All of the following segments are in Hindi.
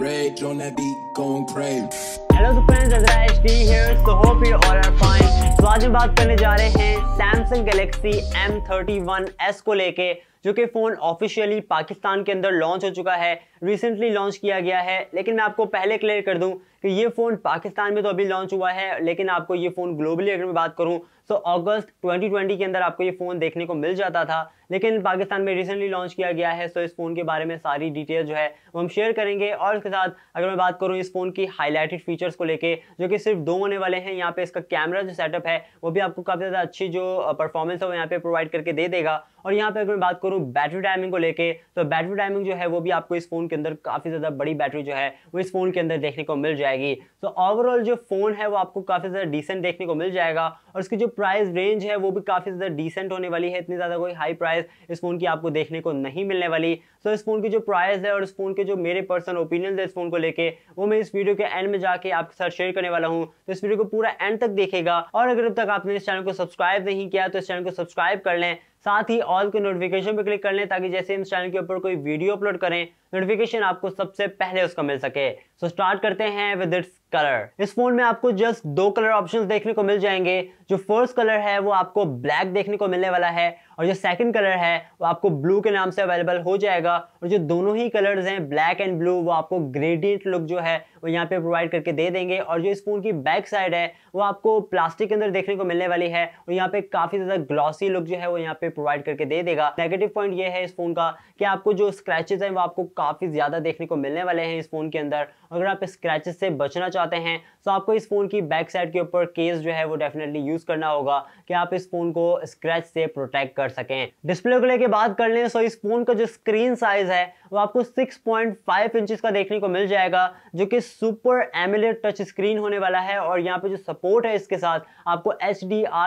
Rage on that beat, going crazy. Hello friends Azra H D here so hope you all are fine तो आज हम बात करने जा रहे हैं सैमसंग गैलेक्सी M31s को लेके जो कि फ़ोन ऑफिशियली पाकिस्तान के अंदर लॉन्च हो चुका है रिसेंटली लॉन्च किया गया है लेकिन मैं आपको पहले क्लियर कर दूं कि ये फ़ोन पाकिस्तान में तो अभी लॉन्च हुआ है लेकिन आपको ये फ़ोन ग्लोबली अगर मैं बात करूं तो अगस्त 2020 के अंदर आपको ये फ़ोन देखने को मिल जाता था लेकिन पाकिस्तान में रिसेंटली लॉन्च किया गया है सो तो इस फ़ोन के बारे में सारी डिटेल जो है वो हम शेयर करेंगे और इसके साथ अगर मैं बात करूँ इस फ़ोन की हाईलाइटेड फीचर्स को लेकर जो कि सिर्फ दो होने वाले हैं यहाँ पे इसका कैमरा जो सेटअप है वो भी आपको काफ़ी ज़्यादा अच्छी जो परफॉर्मेंस है वो यहाँ पे प्रोवाइड करके दे देगा और यहाँ पे अगर मैं बात करूँ करूँ बैटरी टाइमिंग को लेके तो बैटरी टाइमिंग जो है वो भी आपको इस फोन के अंदर काफ़ी ज़्यादा बड़ी बैटरी जो है वो इस फोन के अंदर देखने को मिल जाएगी तो ओवरऑल जो फ़ोन है वो आपको काफ़ी ज़्यादा डिसेंट देखने को मिल जाएगा और इसकी जो प्राइस रेंज है वो भी काफ़ी ज़्यादा डिसेंट होने वाली है इतनी ज़्यादा कोई हाई प्राइस इस फ़ोन की आपको देखने को नहीं मिलने वाली तो इस फ़ोन की जो प्राइस है और इस फ़ोन के जो मेरे पर्सनल ओपिनियन है इस फ़ोन को लेकर वो मैं इस वीडियो के एंड में जाके आपके साथ शेयर करने वाला हूँ तो इस वीडियो को पूरा एंड तक देखेगा और अगर अब तक आपने इस चैनल को सब्सक्राइब नहीं किया तो इस चैनल को सब्सक्राइब कर लें साथ ही ऑल के नोटिफिकेशन पर क्लिक कर लें ताकि जैसे इस चैनल के ऊपर कोई वीडियो अपलोड करें नोटिफिकेशन आपको सबसे पहले उसका मिल सके सो so स्टार्ट करते हैं विद इट्स कलर इस फोन में आपको जस्ट दो कलर ऑप्शंस देखने को मिल जाएंगे जो फर्स्ट कलर है वो आपको ब्लैक देखने को मिलने वाला है और जो सेकंड कलर है वो आपको ब्लू के नाम से अवेलेबल हो जाएगा और जो दोनों ही कलर्स हैं ब्लैक एंड ब्लू वो आपको ग्रेडियंट लुक जो है वो यहाँ पे प्रोवाइड करके दे देंगे और जो इस फ़ोन की बैक साइड है वो आपको प्लास्टिक के अंदर देखने को मिलने वाली है और यहाँ पे काफ़ी ज़्यादा ग्लॉसी लुक जो है वो यहाँ पे प्रोवाइड करके दे देगा नेगेटिव पॉइंट ये है इस फ़ोन का कि आपको जो स्क्रैचेज हैं वो आपको काफ़ी ज़्यादा देखने को मिलने वाले हैं इस फ़ोन के अंदर अगर आप स्क्रैचेस से बचना चाहते हैं तो आपको इस फ़ोन की बैक साइड के ऊपर केस जो है वो डेफिनेटली यूज़ करना होगा कि आप इस फ़ोन को स्क्रैच से प्रोटेक्ट कर सकें डिस्प्ले को लेकर बात कर लें सो इस फ़ोन का जो स्क्रीन साइज़ है वो आपको 6.5 इंचेस का देखने को मिल जाएगा जो कि सुपर एमिलेट टच स्क्रीन होने वाला है और यहाँ पे जो सपोर्ट है इसके साथ आपको एच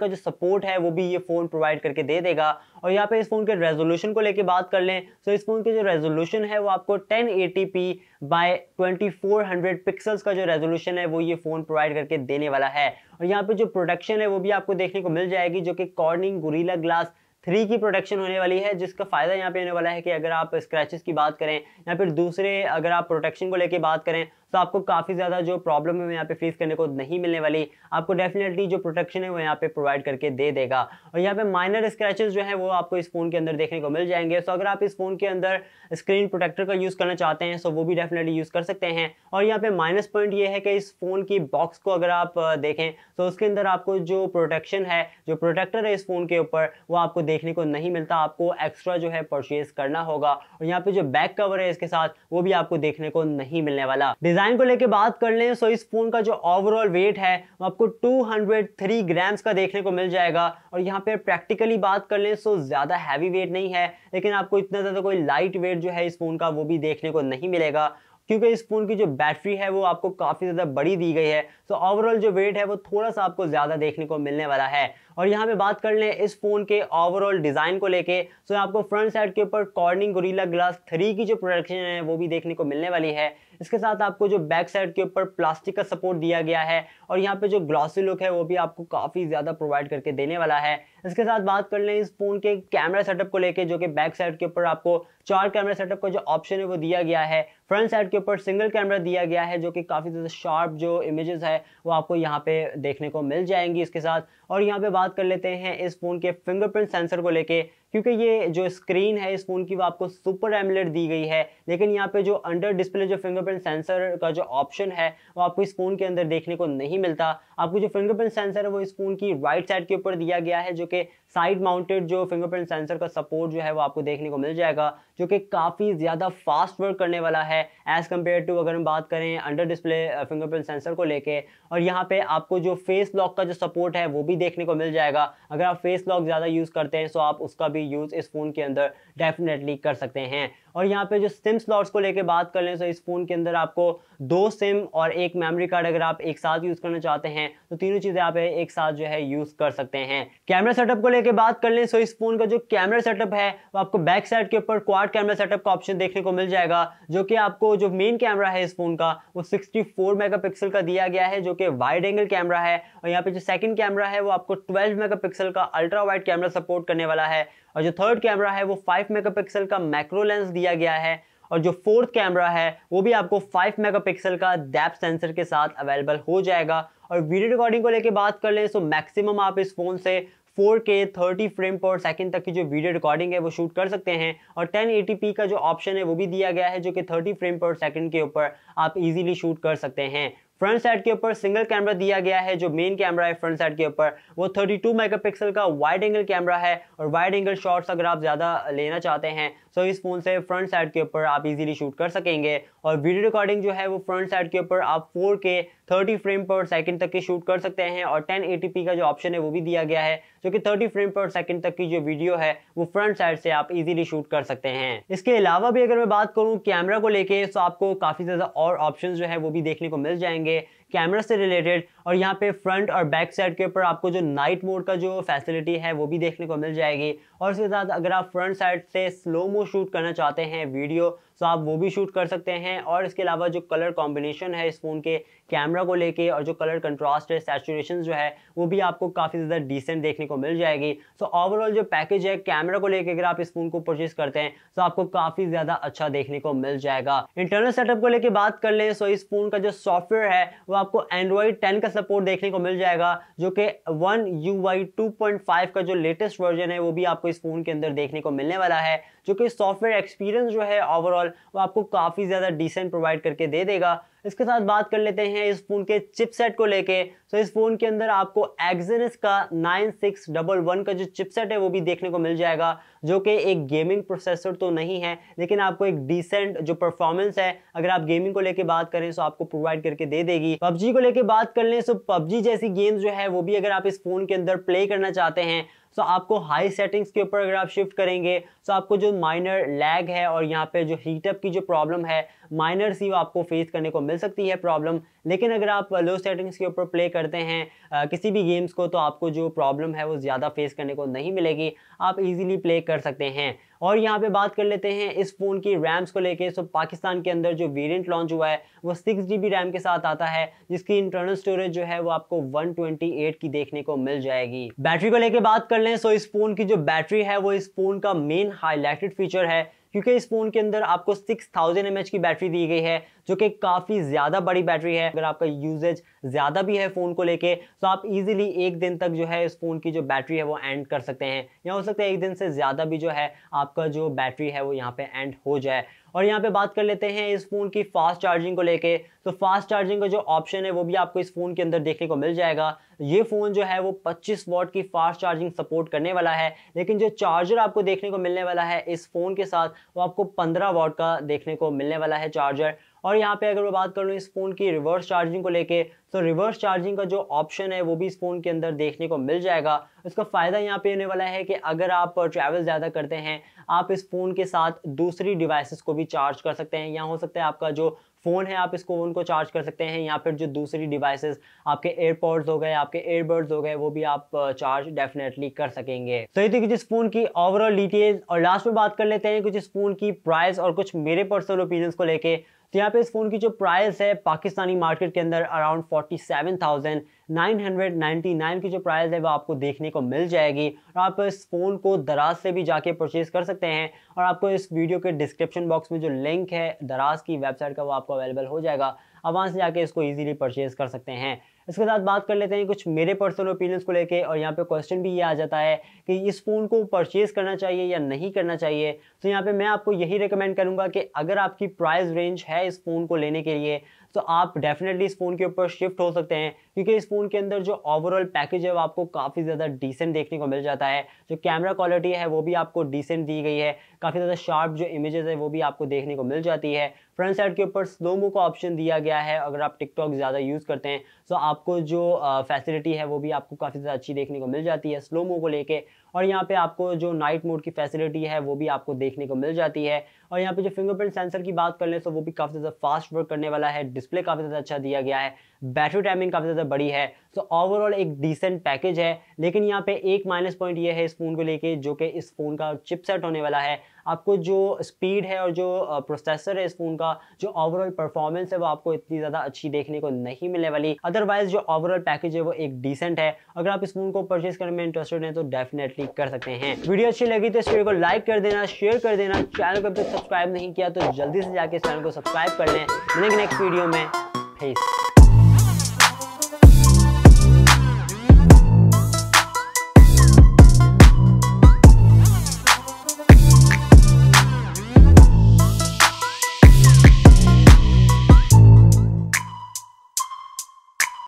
का जो सपोर्ट है वो भी ये फ़ोन प्रोवाइड करके दे देगा और यहाँ पे इस फ़ोन के रेजोल्यूशन को लेके बात कर लें तो इस फ़ोन के जो रेजोल्यूशन है वो आपको 1080p बाय ट्वेंटी 400 पिक्सल्स का जो रेजोल्यूशन है वो ये फ़ोन प्रोवाइड करके देने वाला है और यहाँ पे जो प्रोडक्शन है वो भी आपको देखने को मिल जाएगी जो कि कॉर्निंग गुरीला ग्लास थ्री की प्रोटेक्शन होने वाली है जिसका फ़ायदा यहाँ पे होने वाला है कि अगर आप स्क्रैचेस की बात करें या फिर दूसरे अगर आप प्रोटेक्शन को लेके बात करें तो आपको काफ़ी ज़्यादा जो प्रॉब्लम है वो यहाँ पे फेस करने को नहीं मिलने वाली आपको डेफिनेटली जो प्रोटेक्शन है वो यहाँ पे प्रोवाइड करके दे देगा और यहाँ पे माइनर स्क्रैचेस जो है वो आपको इस फ़ोन के अंदर देखने को मिल जाएंगे सो अगर आप इस फ़ोन के अंदर स्क्रीन प्रोटेक्टर का यूज़ करना चाहते हैं सो वो भी डेफिनेटली यूज़ कर सकते हैं और यहाँ पे माइनस पॉइंट ये है कि इस फ़ोन की बॉक्स को अगर आप देखें तो उसके अंदर आपको जो प्रोटेक्शन है जो प्रोटेक्टर है इस फ़ोन के ऊपर वो आपको देखने को नहीं मिलता आपको एक्स्ट्रा जो है परचेज़ करना होगा और यहाँ पे जो बैक कवर है इसके साथ वो भी आपको देखने को नहीं मिलने वाला डिज़ाइन को लेके बात कर लें सो इस फ़ोन का जो ओवरऑल वेट है वो आपको 203 ग्राम्स का देखने को मिल जाएगा और यहाँ पे प्रैक्टिकली बात कर लें सो ज़्यादा हैवी वेट नहीं है लेकिन आपको इतना ज़्यादा कोई लाइट वेट जो है इस फ़ोन का वो भी देखने को नहीं मिलेगा क्योंकि इस फ़ोन की जो बैटरी है वो आपको काफ़ी ज़्यादा बड़ी दी गई है तो ओवरऑल जो वेट है वो थोड़ा सा आपको ज़्यादा देखने को मिलने वाला है और यहाँ पे बात कर लें इस फ़ोन के ओवरऑल डिज़ाइन को लेके सो आपको फ्रंट साइड के ऊपर कॉर्निंग गोरीला ग्लास थ्री की जो प्रोडक्शन है वो भी देखने को मिलने वाली है इसके साथ आपको जो बैक साइड के ऊपर प्लास्टिक का सपोर्ट दिया गया है और यहाँ पे जो ग्लॉसी लुक है वो भी आपको काफ़ी ज़्यादा प्रोवाइड करके देने वाला है इसके साथ बात कर लें इस फ़ोन के कैमरा सेटअप को लेकर जो कि बैक साइड के ऊपर आपको चार कैमरा सेटअप का जो ऑप्शन है वो दिया गया है फ्रंट साइड के ऊपर सिंगल कैमरा दिया गया है जो कि काफ़ी ज़्यादा शार्प जो इमेजेस है वो आपको यहाँ पे देखने को मिल जाएंगी इसके साथ और यहाँ पे बात कर लेते हैं इस फ़ोन के फिंगरप्रिंट सेंसर को लेके क्योंकि ये जो स्क्रीन है इस फ़ोन की वो आपको सुपर एमलेट दी गई है लेकिन यहाँ पे जो अंडर डिस्प्ले जो फिंगर फिंगरप्रिंट सेंसर का जो ऑप्शन है वो आपको इस फोन के अंदर देखने को नहीं मिलता आपको जो फिंगरप्रिंट सेंसर है वो इस फोन की राइट साइड के ऊपर दिया गया है जो कि साइड माउंटेड जो फिंगरप्रिंट सेंसर का सपोर्ट जो है वो आपको देखने को मिल जाएगा जो कि काफ़ी ज़्यादा फास्ट वर्क करने वाला है एज़ कम्पेयर टू अगर हम बात करें अंडर डिस्प्ले फिंगरप्रिंट सेंसर को लेके और यहाँ पे आपको जो फेस लॉक का जो सपोर्ट है वो भी देखने को मिल जाएगा अगर आप फेस लॉक ज़्यादा यूज़ करते हैं तो आप उसका भी यूज़ इस फ़ोन के अंदर डेफिनेटली कर सकते हैं और यहाँ पे जो सिम स्लॉट्स को लेके बात कर लें तो इस फ़ोन के अंदर आपको दो सिम और एक मेमोरी कार्ड अगर आप एक साथ यूज़ करना चाहते हैं तो तीनों चीज़ें आप एक साथ जो है यूज़ कर सकते हैं कैमरा सेटअप को कैमरे के बाद कर लें सो इस फोन का जो कैमरा सेटअप है वो आपको बैक साइड के ऊपर क्वाड कैमरा सेटअप का ऑप्शन देखने को मिल जाएगा जो कि आपको जो मेन कैमरा है इस फोन का वो 64 मेगापिक्सल का दिया गया है जो कि वाइड एंगल कैमरा है और यहाँ पे जो सेकंड कैमरा है वो आपको 12 मेगापिक्सल का अल्ट्रा वाइड कैमरा सपोर्ट करने वाला है और जो थर्ड कैमरा है वो फाइव मेगा का मैक्रो लेंस दिया गया है और जो फोर्थ कैमरा है वो भी आपको फाइव मेगा का डैप सेंसर के साथ अवेलेबल हो जाएगा और वीडियो रिकॉर्डिंग को लेके बात कर लें तो मैक्सिमम आप इस फ़ोन से फोर के थर्टी फ्रेम पर सेकेंड तक की जो वीडियो रिकॉर्डिंग है वो शूट कर सकते हैं और टेन का जो ऑप्शन है वो भी दिया गया है जो कि थर्टी फ्रेम पर सेकेंड के ऊपर आप इजीली शूट कर सकते हैं फ्रंट साइड के ऊपर सिंगल कैमरा दिया गया है जो मेन कैमरा है फ्रंट साइड के ऊपर वो 32 मेगापिक्सल का वाइड एंगल कैमरा है और वाइड एंगल शॉट्स अगर आप ज़्यादा लेना चाहते हैं सो इस फ़ोन से फ्रंट साइड के ऊपर आप इजीली शूट कर सकेंगे और वीडियो रिकॉर्डिंग जो है वो फ्रंट साइड के ऊपर आप 4K 30 फ्रेम पर सेकंड तक की शूट कर सकते हैं और 1080p का जो ऑप्शन है वो भी दिया गया है जो कि 30 फ्रेम पर सेकंड तक की जो वीडियो है वो फ्रंट साइड से आप इजीली शूट कर सकते हैं इसके अलावा भी अगर मैं बात करूँ कैमरा को लेके तो आपको काफ़ी ज़्यादा और ऑप्शन जो है वो भी देखने को मिल जाएंगे कैमरा से रिलेटेड और यहाँ पे फ्रंट और बैक साइड के ऊपर आपको जो नाइट मोड का जो फैसिलिटी है वो भी देखने को मिल जाएगी और उसके साथ अगर आप फ्रंट साइड से स्लो मोड शूट करना चाहते हैं वीडियो सो तो आप वो भी शूट कर सकते हैं और इसके अलावा जो कलर कॉम्बिनेशन है इस फ़ोन के कैमरा को लेके और जो कलर कंट्रास्ट है सेचुरेशन जो है वो भी आपको काफ़ी ज़्यादा डिसेंट देखने को मिल जाएगी सो so, ओवरऑल जो पैकेज है कैमरा को लेकर अगर आप इस फ़ोन को परचेज करते हैं तो आपको काफ़ी ज़्यादा अच्छा देखने को मिल जाएगा इंटरनल सेटअप को लेकर बात कर लें सो so इस फ़ोन का जो सॉफ्टवेयर है वो आपको एंड्रॉयड टेन का सपोर्ट देखने को मिल जाएगा जो कि one U I two point five का जो लेटेस्ट वर्जन है वो भी आपको इस फ़ोन के अंदर देखने को मिलने वाला है जो कि सॉफ्टवेयर एक्सपीरियंस जो है ओवरऑल पर वो आपको काफ़ी ज़्यादा डिसेंट प्रोवाइड करके दे देगा इसके साथ बात कर लेते हैं इस फ़ोन के चिपसेट को लेके तो इस फ़ोन के अंदर आपको एक्जेनस का नाइन सिक्स डबल वन का जो चिपसेट है वो भी देखने को मिल जाएगा जो कि एक गेमिंग प्रोसेसर तो नहीं है लेकिन आपको एक डिसेंट जो परफॉर्मेंस है अगर आप गेमिंग को लेके बात करें तो आपको प्रोवाइड करके दे देगी पबजी को लेके बात कर लें तो पबजी जैसी गेम्स जो है वो भी अगर आप इस फ़ोन के अंदर प्ले करना चाहते हैं सो आपको हाई सेटिंग्स के ऊपर अगर आप शिफ्ट करेंगे सो आपको जो माइनर लैग है और यहाँ पे जो हीटअप की जो प्रॉब्लम है माइनर सी आपको फेस करने को मिल सकती है प्रॉब्लम लेकिन अगर आप लो सेटिंग्स के ऊपर प्ले करते हैं किसी भी गेम्स को तो आपको जो प्रॉब्लम है वो ज़्यादा फेस करने को नहीं मिलेगी आप इजीली प्ले कर सकते हैं और यहाँ पे बात कर लेते हैं इस फ़ोन की रैम्स को लेके सो पाकिस्तान के अंदर जो वेरिएंट लॉन्च हुआ है वो सिक्स जी रैम के साथ आता है जिसकी इंटरनल स्टोरेज जो है वो आपको 128 की देखने को मिल जाएगी बैटरी को लेके बात कर लें सो इस फ़ोन की जो बैटरी है वो इस फ़ोन का मेन हाईलाइटेड फीचर है क्योंकि इस फोन के अंदर आपको 6000 mAh की बैटरी दी गई है जो कि काफ़ी ज़्यादा बड़ी बैटरी है अगर आपका यूजेज ज़्यादा भी है फ़ोन को लेके तो आप इजीली एक दिन तक जो है इस फ़ोन की जो बैटरी है वो एंड कर सकते हैं या हो सकता है एक दिन से ज़्यादा भी जो है आपका जो बैटरी है वो यहाँ पे एंड हो जाए और यहाँ पे बात कर लेते हैं इस फ़ोन की फास्ट चार्जिंग को लेके तो फास्ट चार्जिंग का जो ऑप्शन है वो भी आपको इस फ़ोन के अंदर देखने को मिल जाएगा ये फ़ोन जो है वो 25 वॉट की फास्ट चार्जिंग सपोर्ट करने वाला है लेकिन जो चार्जर आपको देखने को मिलने वाला है इस फ़ोन के साथ वो आपको 15 वॉट का देखने को मिलने वाला है चार्जर और यहाँ पे अगर मैं बात कर लूँ इस फ़ोन की रिवर्स चार्जिंग को लेके तो रिवर्स चार्जिंग का जो ऑप्शन है वो भी इस फ़ोन के अंदर देखने को मिल जाएगा इसका फ़ायदा यहाँ पे होने वाला है कि अगर आप ट्रैवल ज़्यादा करते हैं आप इस फ़ोन के साथ दूसरी डिवाइसेस को भी चार्ज कर सकते हैं या हो सकता है आपका जो फ़ोन है आप इसको उनको चार्ज कर सकते हैं या फिर जो दूसरी डिवाइसेस आपके एयरपोर्ट्स हो गए आपके एयरबर्ड्स हो गए वो भी आप चार्ज डेफिनेटली कर सकेंगे तो ये थी कुछ इस फ़ोन की ओवरऑल डिटेल्स और लास्ट में बात कर लेते हैं कुछ इस फ़ोन की प्राइस और कुछ मेरे पर्सनल ओपिनियंस को लेके तो यहाँ पे इस फोन की जो प्राइस है पाकिस्तानी मार्केट के अंदर अराउंड फोर्टी सेवन थाउजेंड 999 की जो प्राइस है वो आपको देखने को मिल जाएगी और आप इस फ़ोन को दराज से भी जाके परचेज़ कर सकते हैं और आपको इस वीडियो के डिस्क्रिप्शन बॉक्स में जो लिंक है दराज की वेबसाइट का वो आपको अवेलेबल हो जाएगा अब वहाँ से जाके इसको ईजिली परचेज़ कर सकते हैं इसके साथ बात कर लेते हैं कुछ मेरे पर्सनल ओपिनियंस को लेके और यहाँ पे क्वेश्चन भी ये आ जाता है कि इस फ़ोन को परचेज़ करना चाहिए या नहीं करना चाहिए तो यहाँ पे मैं आपको यही रिकमेंड करूँगा कि अगर आपकी प्राइस रेंज है इस फ़ोन को लेने के लिए तो आप डेफिनेटली इस फ़ोन के ऊपर शिफ्ट हो सकते हैं क्योंकि इस फ़ोन के अंदर जो ओवरऑल पैकेज है वो आपको काफ़ी ज़्यादा डिसेंट देखने को मिल जाता है जो कैमरा क्वालिटी है वो भी आपको डिसेंट दी गई है काफ़ी ज़्यादा शार्प जो इमेजेस है वो भी आपको देखने को मिल जाती है फ्रंट साइड के ऊपर स्लोमो का ऑप्शन दिया गया है अगर आप टिकटॉक ज़्यादा यूज़ करते हैं तो आपको जो फैसिलिटी है वो भी आपको काफ़ी ज़्यादा अच्छी देखने को मिल जाती है स्लोमो को लेके और यहाँ पे आपको जो नाइट मोड की फैसिलिटी है वो भी आपको देखने को मिल जाती है और यहाँ पे जो फिंगरप्रिंट सेंसर की बात कर लें तो वो भी काफ़ी ज़्यादा फास्ट वर्क करने वाला है डिस्प्ले काफ़ी ज़्यादा अच्छा दिया गया है बैटरी टाइमिंग काफ़ी ज़्यादा बड़ी है सो ओवरऑल एक डिसेंट पैकेज है लेकिन यहाँ पे एक माइनस पॉइंट ये है इस फ़ोन को लेके जो कि इस फ़ोन का चिपसेट होने वाला है आपको जो स्पीड है और जो प्रोसेसर है इस फ़ोन का जो ओवरऑल परफॉर्मेंस है वो आपको इतनी ज़्यादा अच्छी देखने को नहीं मिलने वाली अदरवाइज जो ओवरऑल पैकेज है वो एक डिसेंट है अगर आप इस फ़ोन को परचेज करने में इंटरेस्टेड हैं तो डेफिनेटली कर सकते हैं वीडियो अच्छी लगी तो इस वीडियो को लाइक कर देना शेयर कर देना चैनल को अभी तक सब्सक्राइब नहीं किया तो जल्दी से जाके इस चैनल को सब्सक्राइब कर लें नेक्स्ट वीडियो में फेस